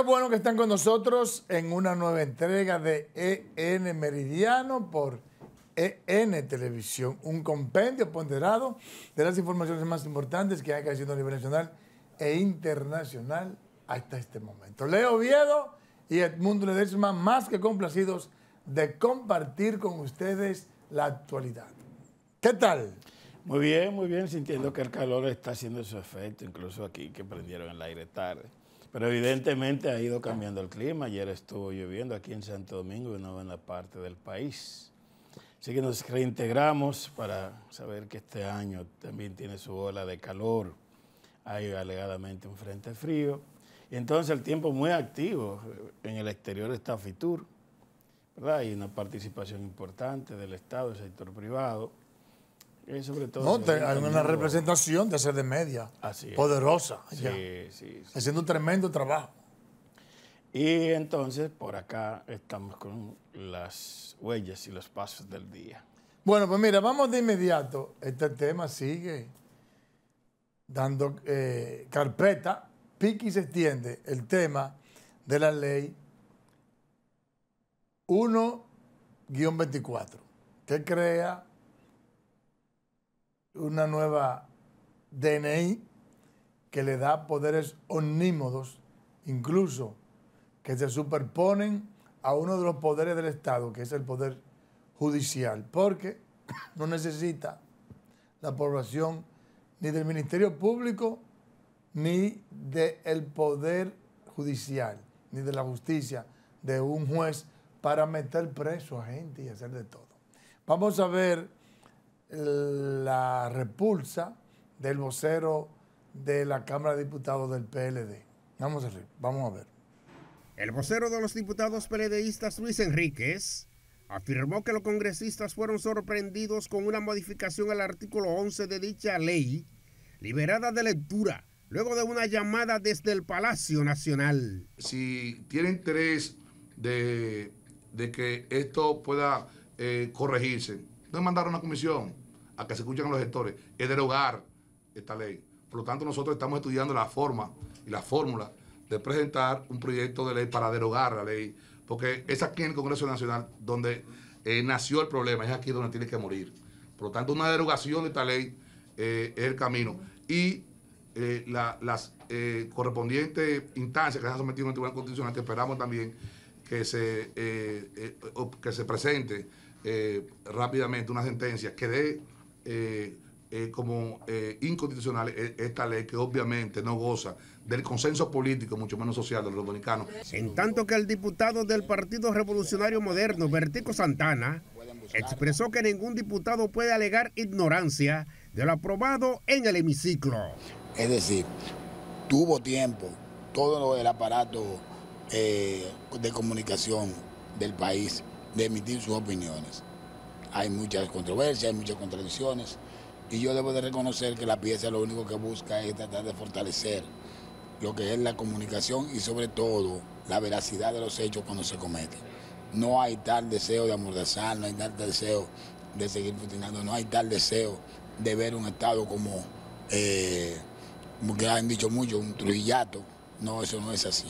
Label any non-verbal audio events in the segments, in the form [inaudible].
Qué bueno que están con nosotros en una nueva entrega de EN Meridiano por EN Televisión, un compendio ponderado de las informaciones más importantes que hay crecido a nivel nacional e internacional hasta este momento. Leo Viedo y Edmundo Ledesma, más que complacidos de compartir con ustedes la actualidad. ¿Qué tal? Muy bien, muy bien, sintiendo que el calor está haciendo su efecto, incluso aquí que prendieron el aire tarde. Pero evidentemente ha ido cambiando el clima. Ayer estuvo lloviendo aquí en Santo Domingo y no en la parte del país. Así que nos reintegramos para saber que este año también tiene su ola de calor. Hay alegadamente un frente frío. entonces el tiempo muy activo. En el exterior está FITUR. Hay una participación importante del Estado, del sector privado. Eh, sobre todo. No, hay una representación de ser de media. Poderosa. Haciendo un tremendo trabajo. Y entonces, por acá estamos con las huellas y los pasos del día. Bueno, pues mira, vamos de inmediato. Este tema sigue dando eh, carpeta. Piqui se extiende el tema de la ley 1-24, que crea una nueva DNI que le da poderes onímodos incluso que se superponen a uno de los poderes del Estado, que es el poder judicial, porque [coughs] no necesita la población ni del Ministerio Público ni del poder judicial, ni de la justicia, de un juez para meter preso a gente y hacer de todo. Vamos a ver la repulsa del vocero de la Cámara de Diputados del PLD. Vamos a ver, vamos a ver. El vocero de los diputados PLDistas Luis Enríquez afirmó que los congresistas fueron sorprendidos con una modificación al artículo 11 de dicha ley, liberada de lectura, luego de una llamada desde el Palacio Nacional. Si tienen interés de, que esto pueda eh, corregirse, mandar mandaron una comisión a que se escuchen a los gestores, es derogar esta ley. Por lo tanto, nosotros estamos estudiando la forma y la fórmula de presentar un proyecto de ley para derogar la ley, porque es aquí en el Congreso Nacional donde eh, nació el problema, es aquí donde tiene que morir. Por lo tanto, una derogación de esta ley eh, es el camino. Y eh, las correspondientes instancias que se han sometido en el Tribunal Constitucional, que esperamos también que se, que se presente eh, rápidamente una sentencia que dé eh, eh, como inconstitucional esta ley que obviamente no goza del consenso político, mucho menos social de los dominicanos. En tanto que el diputado del Partido Revolucionario Moderno, Bertico Santana, expresó que ningún diputado puede alegar ignorancia de lo aprobado en el hemiciclo. Es decir, tuvo tiempo todo el aparato de comunicación del país de emitir sus opiniones. Hay muchas controversias, hay muchas contradicciones, y yo debo de reconocer que la pieza lo único que busca es tratar de fortalecer lo que es la comunicación y sobre todo la veracidad de los hechos cuando se cometen. No hay tal deseo de amordazar, no hay tal deseo de seguir funcionando... no hay tal deseo de ver un Estado como, eh, que han dicho mucho, un truillato. No, eso no es así.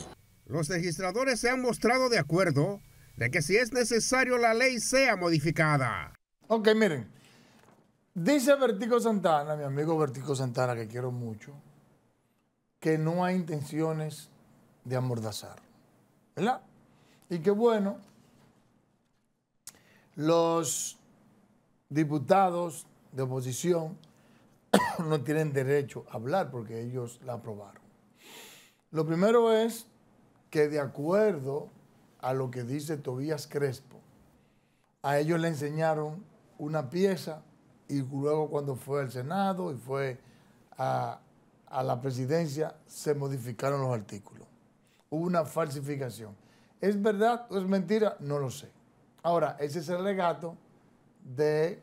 Los registradores se han mostrado de acuerdo de que si es necesario la ley sea modificada. Ok, miren, dice Vertico Santana, mi amigo Vertico Santana, que quiero mucho, que no hay intenciones de amordazar, ¿verdad? Y que bueno, los diputados de oposición [coughs] no tienen derecho a hablar porque ellos la aprobaron. Lo primero es que de acuerdo a lo que dice Tobías Crespo. A ellos le enseñaron una pieza y luego cuando fue al Senado y fue a, la presidencia se modificaron los artículos. Hubo una falsificación. ¿Es verdad o es mentira? No lo sé. Ahora, ese es el legato de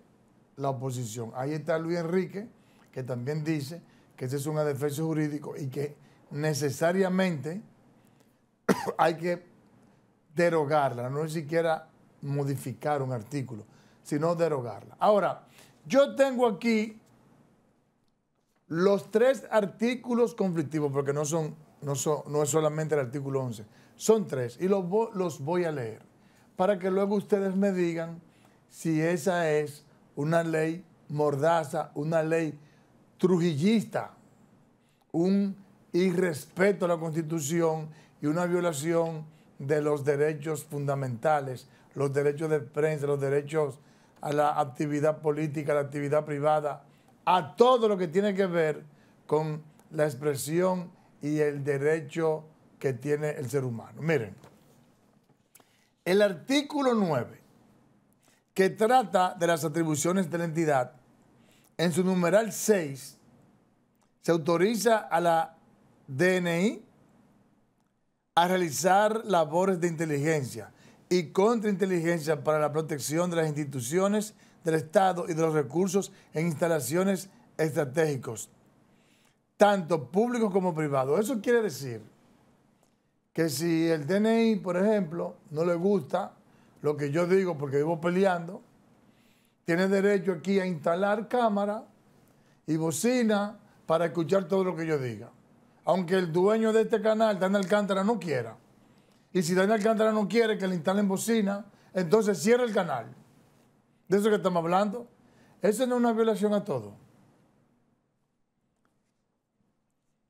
la oposición. Ahí está Luis Enrique, que también dice que ese es un defensa jurídico y que necesariamente [coughs] hay que derogarla, no siquiera modificar un artículo, sino derogarla. Ahora, yo tengo aquí los tres artículos conflictivos, porque no, son, no, son, no es solamente el artículo 11, son tres, y los, los voy a leer, para que luego ustedes me digan si esa es una ley mordaza, una ley trujillista, un irrespeto a la Constitución y una violación de los derechos fundamentales, los derechos de prensa, los derechos a la actividad política, a la actividad privada, a todo lo que tiene que ver con la expresión y el derecho que tiene el ser humano. Miren, el artículo 9, que trata de las atribuciones de la entidad, en su numeral 6, se autoriza a la DNI a realizar labores de inteligencia y contrainteligencia para la protección de las instituciones del Estado y de los recursos en instalaciones estratégicos, tanto públicos como privados. Eso quiere decir que si el DNI, por ejemplo, no le gusta lo que yo digo porque vivo peleando, tiene derecho aquí a instalar cámara y bocina para escuchar todo lo que yo diga aunque el dueño de este canal, Daniel Alcántara, no quiera. Y si Daniel Alcántara no quiere que le instalen bocina, entonces cierra el canal. De eso que estamos hablando. Eso no es una violación a todo.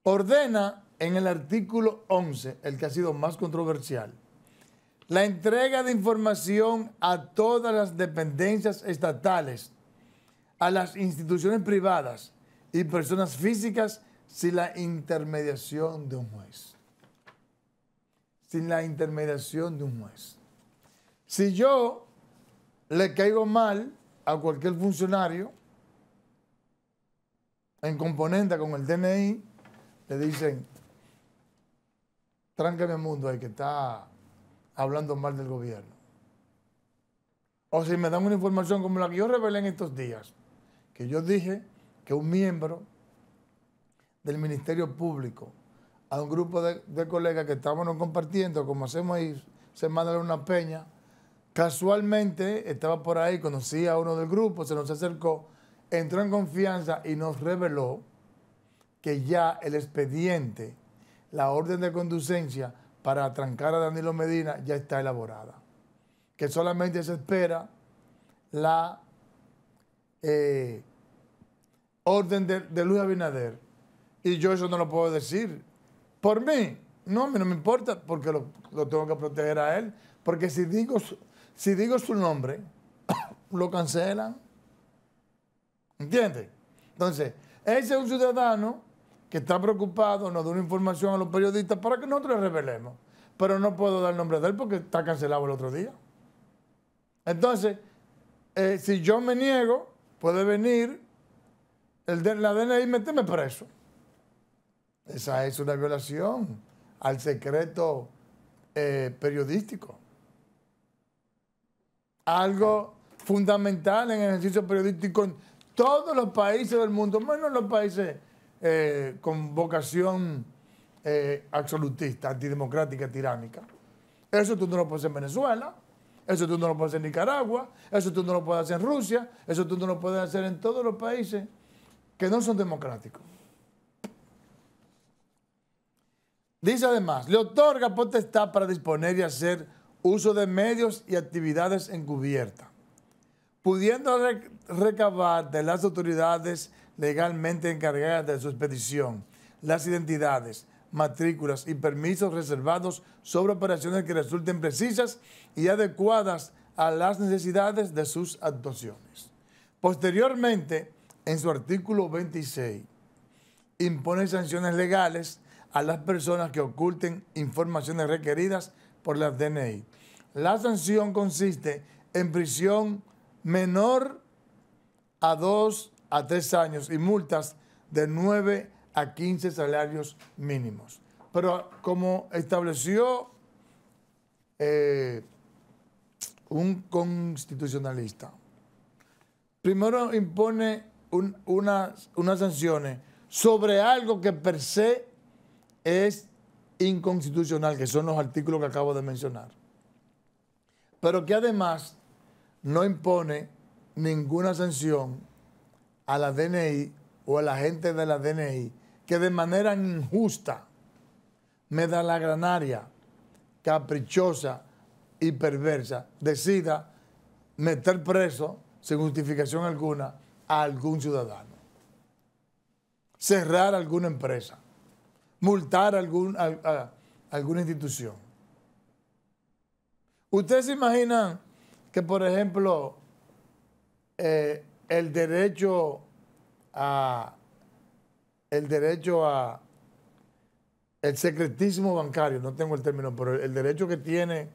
Ordena en el artículo 11, el que ha sido más controversial, la entrega de información a todas las dependencias estatales, a las instituciones privadas y personas físicas sin la intermediación de un juez. Sin la intermediación de un juez. Si yo le caigo mal a cualquier funcionario en componente con el DNI, le dicen, tránqueme el mundo ahí que está hablando mal del gobierno. O si me dan una información como la que yo revelé en estos días, que yo dije que un miembro del Ministerio Público a un grupo de, colegas que estábamos compartiendo, como hacemos ahí, Semana de una peña. Casualmente estaba por ahí, conocí a uno del grupo, se nos acercó, entró en confianza y nos reveló que ya el expediente, la orden de conducencia para trancar a Danilo Medina ya está elaborada. Que solamente se espera la eh, orden de, de Luis Abinader y yo eso no lo puedo decir. Por mí, no, a mí no me importa porque lo, tengo que proteger a él. Porque si digo, si digo su nombre, [coughs] lo cancelan. ¿Entiendes? Entonces, ese es un ciudadano que está preocupado, nos da una información a los periodistas para que nosotros le revelemos. Pero no puedo dar el nombre de él porque está cancelado el otro día. Entonces, eh, si yo me niego, puede venir el la DNI y meterme preso. Esa es una violación al secreto eh, periodístico. Algo fundamental en el ejercicio periodístico en todos los países del mundo, menos los países eh, con vocación eh, absolutista, antidemocrática, tiránica. Eso tú no lo puedes hacer en Venezuela, eso tú no lo puedes hacer en Nicaragua, eso tú no lo puedes hacer en Rusia, eso tú no lo puedes hacer en todos los países que no son democráticos. Dice además, le otorga potestad para disponer y hacer uso de medios y actividades encubiertas, pudiendo recabar de las autoridades legalmente encargadas de su expedición las identidades, matrículas y permisos reservados sobre operaciones que resulten precisas y adecuadas a las necesidades de sus actuaciones. Posteriormente, en su artículo 26, impone sanciones legales a las personas que oculten informaciones requeridas por la DNI. La sanción consiste en prisión menor a dos a tres años y multas de nueve a quince salarios mínimos. Pero como estableció eh, un constitucionalista, primero impone unas, unas sanciones sobre algo que per se es inconstitucional, que son los artículos que acabo de mencionar, pero que además no impone ninguna sanción a la DNI o a la gente de la DNI que de manera injusta, me da la granaria caprichosa y perversa decida meter preso sin justificación alguna a algún ciudadano, cerrar alguna empresa, multar a, alguna institución. ¿Ustedes se imaginan que, por ejemplo, eh, el derecho a el derecho a el secretismo bancario, no tengo el término, pero el derecho que tiene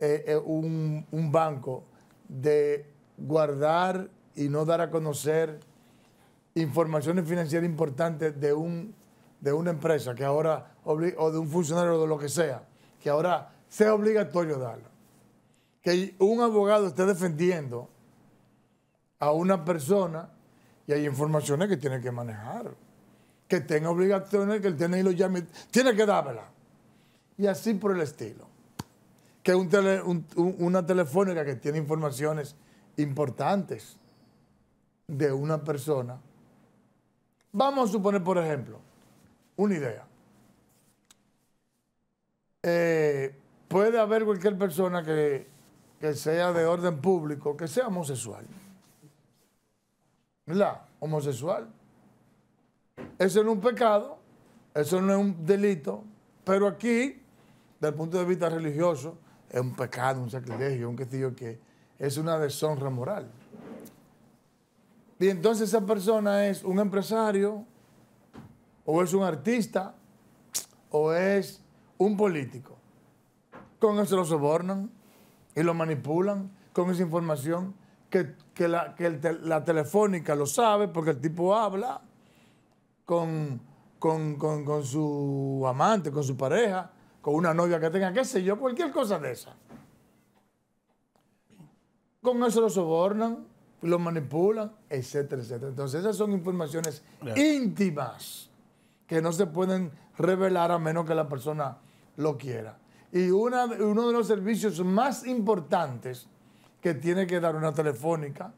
eh, eh, un banco de guardar y no dar a conocer informaciones financieras importantes de un de una empresa que ahora, o de un funcionario o de lo que sea, que ahora sea obligatorio darlo. Que un abogado esté defendiendo a una persona y hay informaciones que tiene que manejar, que tenga obligaciones, que tiene y lo tiene que dármela. Y así por el estilo. Que una telefónica que tiene informaciones importantes de una persona. Vamos a suponer, por ejemplo, una idea. Eh, puede haber cualquier persona que, sea de orden público, que sea homosexual. ¿Verdad? Homosexual. Eso no es un pecado, eso no es un delito, pero aquí, desde el punto de vista religioso, es un pecado, un sacrilegio, un castillo que es una deshonra moral. Y entonces esa persona es un empresario, o es un artista o es un político. Con eso lo sobornan y lo manipulan con esa información que, la, telefónica lo sabe porque el tipo habla con, su amante, con su pareja, con una novia que tenga, qué sé yo, cualquier cosa de esa. Con eso lo sobornan, lo manipulan, etcétera, etcétera. Entonces esas son informaciones íntimas que no se pueden revelar a menos que la persona lo quiera. Y una, uno de los servicios más importantes que tiene que dar una telefónica,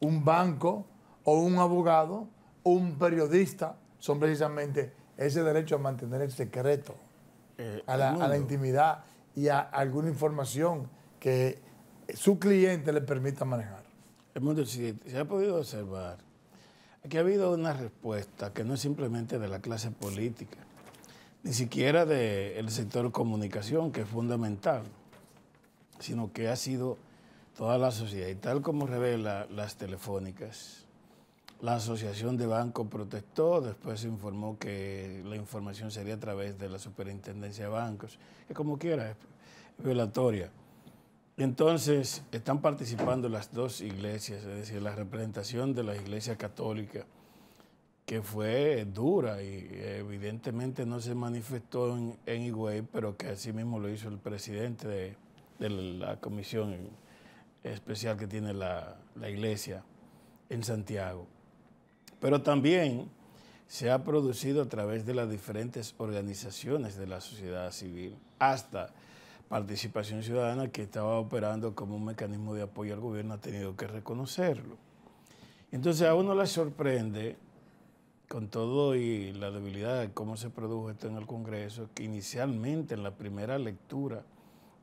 un banco o un abogado un periodista son precisamente ese derecho a mantener el secreto, eh, a, la, intimidad y a alguna información que su cliente le permita manejar. El mundo, siguiente se ha podido observar, que ha habido una respuesta que no es simplemente de la clase política, ni siquiera del sector comunicación, que es fundamental, sino que ha sido toda la sociedad. Y tal como revela las telefónicas, la Asociación de banco protestó, después se informó que la información sería a través de la Superintendencia de Bancos, que como quiera es violatoria. Entonces, están participando las dos iglesias, es decir, la representación de la iglesia católica, que fue dura y evidentemente no se manifestó en, en Higüey, pero que así mismo lo hizo el presidente de, la comisión especial que tiene la iglesia en Santiago. Pero también se ha producido a través de las diferentes organizaciones de la sociedad civil, hasta Participación Ciudadana, que estaba operando como un mecanismo de apoyo al gobierno, ha tenido que reconocerlo. Entonces a uno le sorprende, con todo y la debilidad de cómo se produjo esto en el Congreso, que inicialmente en la primera lectura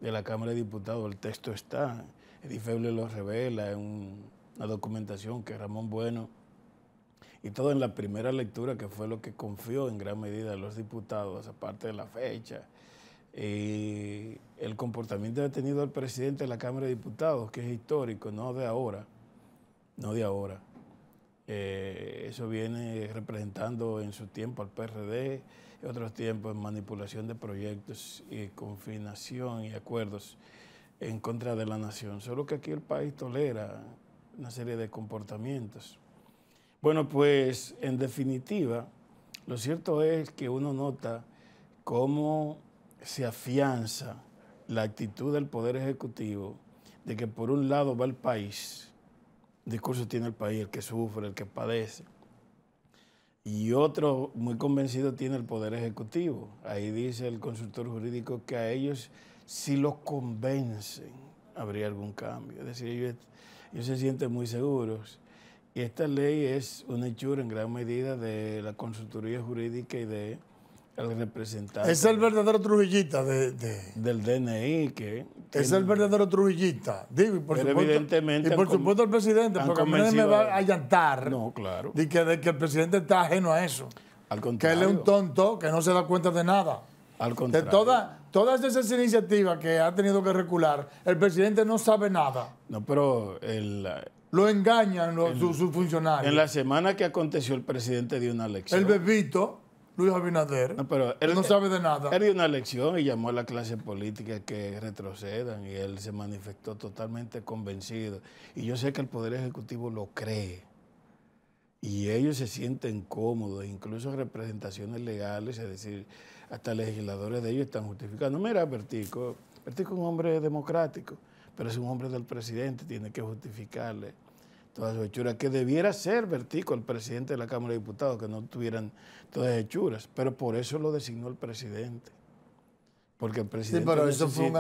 de la Cámara de Diputados el texto está, Edifeble lo revela, en una documentación que Ramón Bueno y todo en la primera lectura, que fue lo que confió en gran medida a los diputados, aparte de la fecha y eh, el comportamiento que ha tenido el presidente de la Cámara de Diputados, que es histórico, no de ahora, no de ahora. Eh, eso viene representando en su tiempo al PRD, en otros tiempos en manipulación de proyectos y confinación y acuerdos en contra de la nación. Solo que aquí el país tolera una serie de comportamientos. Bueno, pues en definitiva, lo cierto es que uno nota cómo se afianza la actitud del Poder Ejecutivo de que por un lado va el país, discurso tiene el país, el que sufre, el que padece, y otro muy convencido tiene el Poder Ejecutivo. Ahí dice el consultor jurídico que a ellos si los convencen habría algún cambio. Es decir, ellos, ellos se sienten muy seguros. Y esta ley es una hechura en gran medida de la consultoría jurídica y de el representante. Es el verdadero trujillista de, del DNI. que Es el verdadero trujillista. por, supuesto, evidentemente y por supuesto el presidente, porque a mí me va a allantar. No, claro. De que, el presidente está ajeno a eso. Al contrario. Que él es un tonto que no se da cuenta de nada. Al contrario. De todas esas iniciativas que ha tenido que recular, el presidente no sabe nada. No, pero el, lo engañan sus funcionarios. En la semana que aconteció el presidente dio una lección. El bebito Luis Abinader. No, él sabe de nada. Él dio una lección y llamó a la clase política que retrocedan y él se manifestó totalmente convencido. Y yo sé que el Poder Ejecutivo lo cree. Y ellos se sienten cómodos, incluso representaciones legales, es decir, hasta legisladores de ellos están justificando. Mira, Bertico, Bertico es un hombre democrático, pero es un hombre del presidente, tiene que justificarle todas su hechuras, que debiera ser vertico el presidente de la Cámara de Diputados, que no tuvieran todas hechuras, pero por eso lo designó el presidente. Porque el presidente. Sí, pero eso fue un,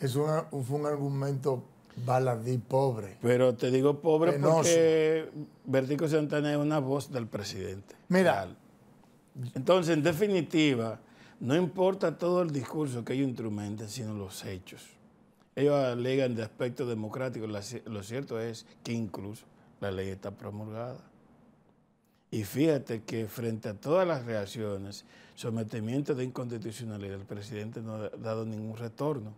es un argumento baladí pobre. Pero te digo pobre porque Vertico Santana es una voz del presidente. Mira. Entonces, en definitiva, no importa todo el discurso que ellos instrumenten, sino los hechos. Ellos alegan de aspecto democrático, lo cierto es que incluso la ley está promulgada. Y fíjate que frente a todas las reacciones, sometimiento de inconstitucionalidad, el presidente no ha dado ningún retorno.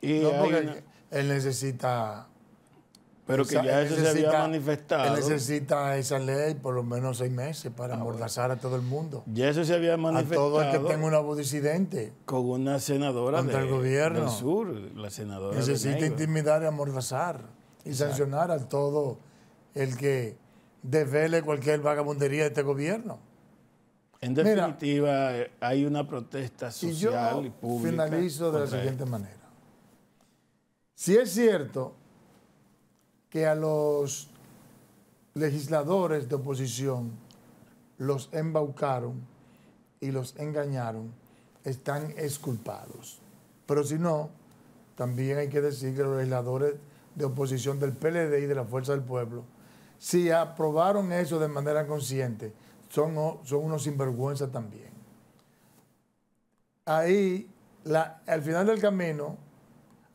Y él necesita... Pero que ya eso se había manifestado. Él necesita esa ley por lo menos seis meses para ah, amordazar a todo el mundo. Ya eso se había manifestado. A todo el que tenga una voz disidente. Con una senadora del el gobierno. del sur, la senadora Necesita intimidar y amordazar y sancionar a todo el que desvele cualquier vagabundería de este gobierno. En definitiva, hay una protesta social y, yo pública. Finalizo de la siguiente manera. Si es cierto que a los legisladores de oposición los embaucaron y los engañaron, están exculpados. Pero si no, también hay que decir que los legisladores de oposición del PLD y de la Fuerza del Pueblo si aprobaron eso de manera consciente, son, son unos sinvergüenzas también. Ahí, la, al final del camino,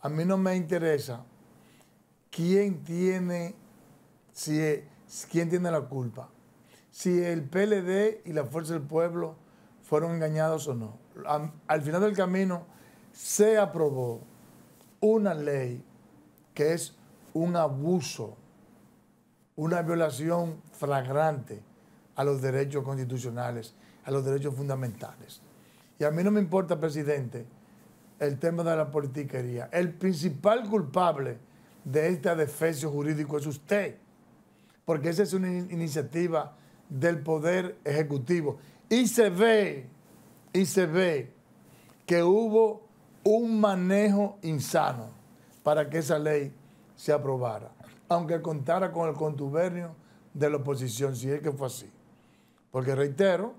a mí no me interesa quién tiene, si, e, quién tiene la culpa. Si el PLD y la Fuerza del Pueblo fueron engañados o no. al final del camino se aprobó una ley que es un abuso una violación flagrante a los derechos constitucionales, a los derechos fundamentales. Y a mí no me importa, presidente, el tema de la politiquería. El principal culpable de este adefesio jurídico es usted, porque esa es una iniciativa del Poder Ejecutivo. Y se ve, y se ve que hubo un manejo insano para que esa ley se aprobara aunque contara con el contubernio de la oposición, si es que fue así. Porque reitero,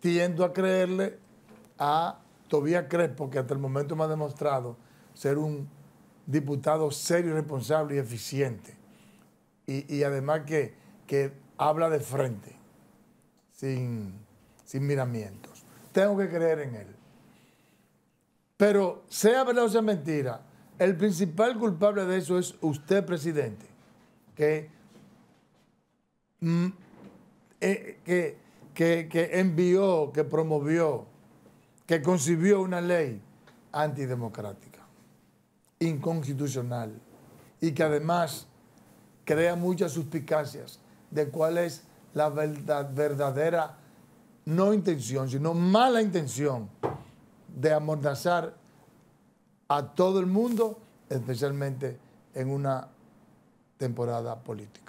tiendo a creerle a Tobías Crespo, que hasta el momento me ha demostrado ser un diputado serio, responsable y eficiente. Y, además que, habla de frente, sin, sin miramientos. Tengo que creer en él. Pero sea verdad o sea mentira, el principal culpable de eso es usted, presidente, mm, eh, que, que, envió, que promovió, que concibió una ley antidemocrática, inconstitucional, y que además crea muchas suspicacias de cuál es la verdad, verdadera, no intención, sino mala intención de amordazar a todo el mundo, especialmente en una temporada política.